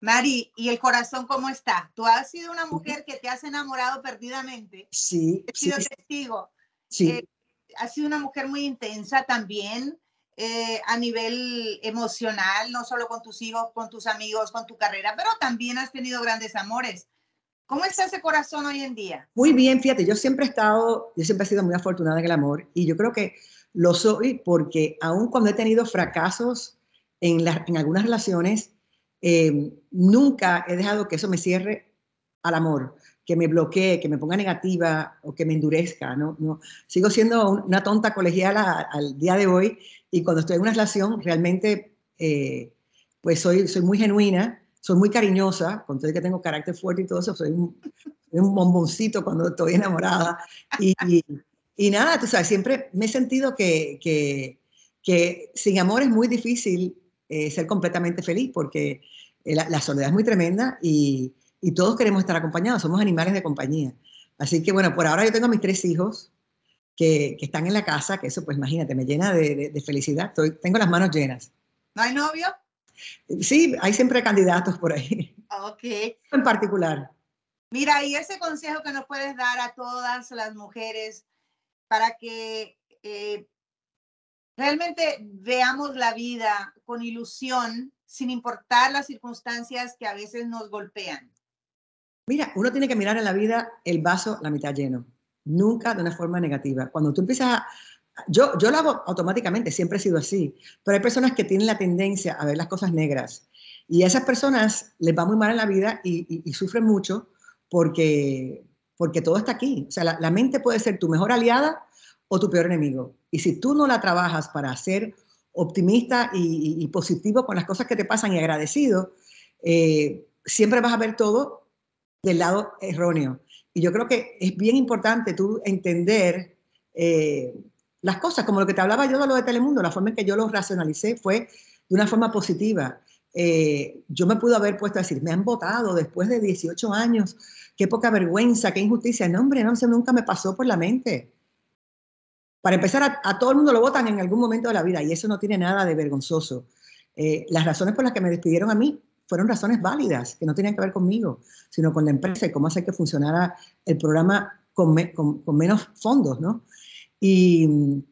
Mari, ¿y el corazón cómo está? Tú has sido una mujer que te has enamorado perdidamente. Sí. He sido testigo. Sí. Eh, has sido una mujer muy intensa también eh, a nivel emocional, no solo con tus hijos, con tus amigos, con tu carrera, pero también has tenido grandes amores. ¿Cómo está ese corazón hoy en día? Muy bien, fíjate, yo siempre he estado, yo siempre he sido muy afortunada en el amor y yo creo que lo soy porque aun cuando he tenido fracasos en, la, en algunas relaciones, eh, nunca he dejado que eso me cierre al amor, que me bloquee, que me ponga negativa o que me endurezca. ¿no? no sigo siendo una tonta colegiala al día de hoy y cuando estoy en una relación realmente eh, pues soy, soy muy genuina, soy muy cariñosa, con todo que tengo carácter fuerte y todo eso, soy un, bomboncito cuando estoy enamorada. Y, nada, tú sabes, siempre me he sentido que, que, que sin amor es muy difícil eh, ser completamente feliz, porque eh, la, soledad es muy tremenda y, todos queremos estar acompañados, somos animales de compañía. Así que bueno, por ahora yo tengo a mis tres hijos que, están en la casa, que eso pues imagínate, me llena de, felicidad, Estoy, tengo las manos llenas. ¿No hay novio? Sí, hay siempre candidatos por ahí. Ok. En particular. Mira, y ese consejo que nos puedes dar a todas las mujeres para que eh, Realmente veamos la vida con ilusión, sin importar las circunstancias que a veces nos golpean. Mira, uno tiene que mirar en la vida el vaso la mitad lleno, nunca de una forma negativa. Cuando tú empiezas a... Yo, yo lo hago automáticamente, siempre he sido así, pero hay personas que tienen la tendencia a ver las cosas negras y a esas personas les va muy mal en la vida y, sufren mucho porque, porque todo está aquí. O sea, la, mente puede ser tu mejor aliada o tu peor enemigo. Y si tú no la trabajas para ser optimista y, positivo con las cosas que te pasan y agradecido, eh, siempre vas a ver todo del lado erróneo. Y yo creo que es bien importante tú entender eh, las cosas, como lo que te hablaba yo de lo de Telemundo, la forma en que yo lo racionalicé fue de una forma positiva. Eh, yo me pude haber puesto a decir, me han votado después de 18 años, qué poca vergüenza, qué injusticia. No, hombre, no, nunca me pasó por la mente para empezar, a, todo el mundo lo votan en algún momento de la vida y eso no tiene nada de vergonzoso. Eh, las razones por las que me despidieron a mí fueron razones válidas, que no tenían que ver conmigo, sino con la empresa y cómo hacer que funcionara el programa con, menos fondos, ¿no? Y,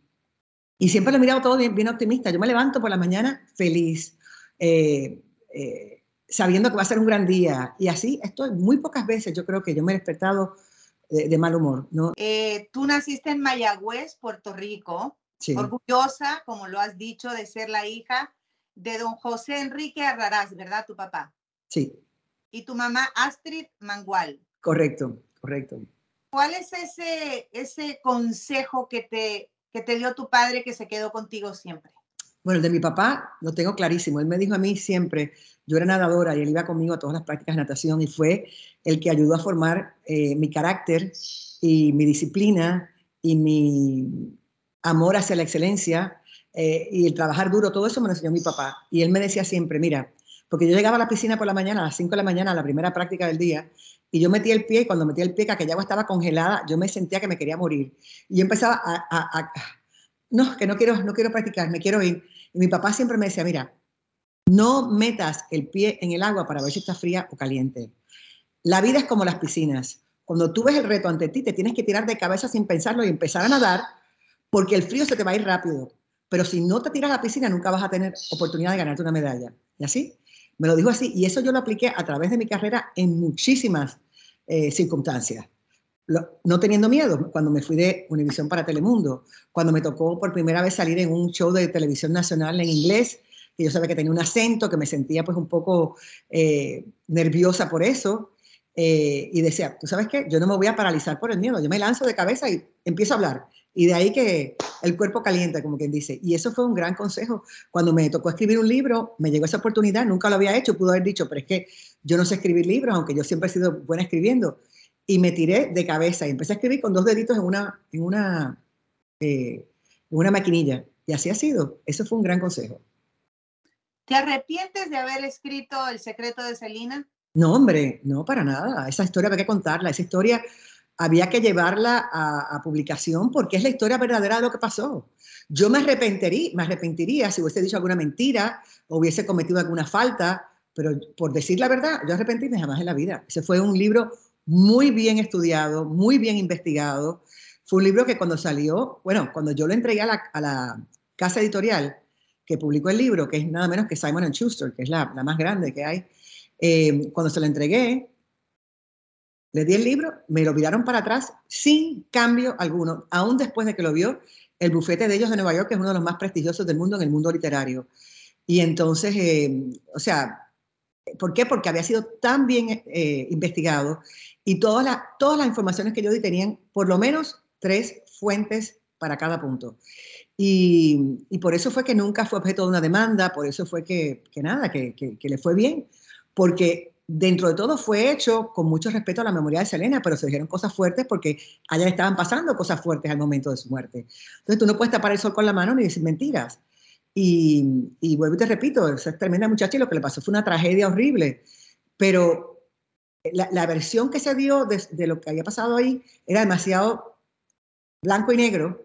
siempre lo he mirado todo bien, optimista. Yo me levanto por la mañana feliz, eh, eh, sabiendo que va a ser un gran día. Y así estoy. Muy pocas veces yo creo que yo me he despertado de, mal humor. ¿no? Eh, tú naciste en Mayagüez, Puerto Rico, orgullosa, como lo has dicho, de ser la hija de don José Enrique Arrarás, ¿verdad? Tu papá. Sí. Y tu mamá Astrid Mangual. Correcto, correcto. ¿Cuál es ese, ese consejo que te, que te dio tu padre que se quedó contigo siempre? Bueno, el de mi papá lo tengo clarísimo. Él me dijo a mí siempre, yo era nadadora y él iba conmigo a todas las prácticas de natación y fue el que ayudó a formar eh, mi carácter y mi disciplina y mi amor hacia la excelencia eh, y el trabajar duro. Todo eso me lo enseñó mi papá. Y él me decía siempre, mira, porque yo llegaba a la piscina por la mañana, a las 5 de la mañana, a la primera práctica del día, y yo metía el pie y cuando metía el pie, que aquella agua estaba congelada, yo me sentía que me quería morir. Y yo empezaba a no, que no quiero, no quiero practicar, me quiero ir. Y mi papá siempre me decía, mira, no metas el pie en el agua para ver si está fría o caliente. La vida es como las piscinas. Cuando tú ves el reto ante ti, te tienes que tirar de cabeza sin pensarlo y empezar a nadar, porque el frío se te va a ir rápido. Pero si no te tiras a la piscina, nunca vas a tener oportunidad de ganarte una medalla. ¿Y así? Me lo dijo así. Y eso yo lo apliqué a través de mi carrera en muchísimas eh, circunstancias no teniendo miedo, cuando me fui de Univisión para Telemundo, cuando me tocó por primera vez salir en un show de televisión nacional en inglés, que yo sabía que tenía un acento, que me sentía pues un poco eh, nerviosa por eso, eh, y decía, tú sabes qué, yo no me voy a paralizar por el miedo, yo me lanzo de cabeza y empiezo a hablar. Y de ahí que el cuerpo calienta, como quien dice. Y eso fue un gran consejo. Cuando me tocó escribir un libro, me llegó esa oportunidad, nunca lo había hecho, pudo haber dicho, pero es que yo no sé escribir libros, aunque yo siempre he sido buena escribiendo y me tiré de cabeza y empecé a escribir con dos deditos en una, en una, eh, una maquinilla. Y así ha sido. Eso fue un gran consejo. ¿Te arrepientes de haber escrito El secreto de Celina? No, hombre, no, para nada. Esa historia había que contarla. Esa historia había que llevarla a, publicación porque es la historia verdadera de lo que pasó. Yo me arrepentiría, me arrepentiría si hubiese dicho alguna mentira o hubiese cometido alguna falta, pero por decir la verdad, yo arrepentíme jamás en la vida. Ese fue un libro muy bien estudiado, muy bien investigado. Fue un libro que cuando salió, bueno, cuando yo lo entregué a la, casa editorial que publicó el libro, que es nada menos que Simon Schuster, que es la, más grande que hay, eh, cuando se lo entregué, le di el libro, me lo miraron para atrás sin cambio alguno, aún después de que lo vio el bufete de ellos de Nueva York, que es uno de los más prestigiosos del mundo en el mundo literario. Y entonces, eh, o sea, ¿por qué? Porque había sido tan bien eh, investigado y todas las, todas las informaciones que yo di tenían por lo menos tres fuentes para cada punto. Y, por eso fue que nunca fue objeto de una demanda, por eso fue que, nada, que, le fue bien, porque dentro de todo fue hecho con mucho respeto a la memoria de Selena, pero se dijeron cosas fuertes porque allá le estaban pasando cosas fuertes al momento de su muerte. Entonces tú no puedes tapar el sol con la mano ni decir mentiras. Y, y vuelvo y te repito, esa es tremenda muchacha y lo que le pasó fue una tragedia horrible, pero eh, la, versión que se dio de, lo que había pasado ahí era demasiado blanco y negro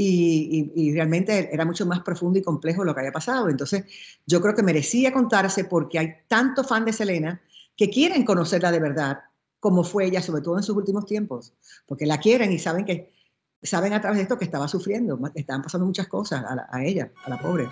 y, realmente era mucho más profundo y complejo lo que había pasado. Entonces, yo creo que merecía contarse porque hay tanto fan de Selena que quieren conocerla de verdad, como fue ella, sobre todo en sus últimos tiempos, porque la quieren y saben que saben a través de esto que estaba sufriendo, estaban pasando muchas cosas a ella, a la pobre.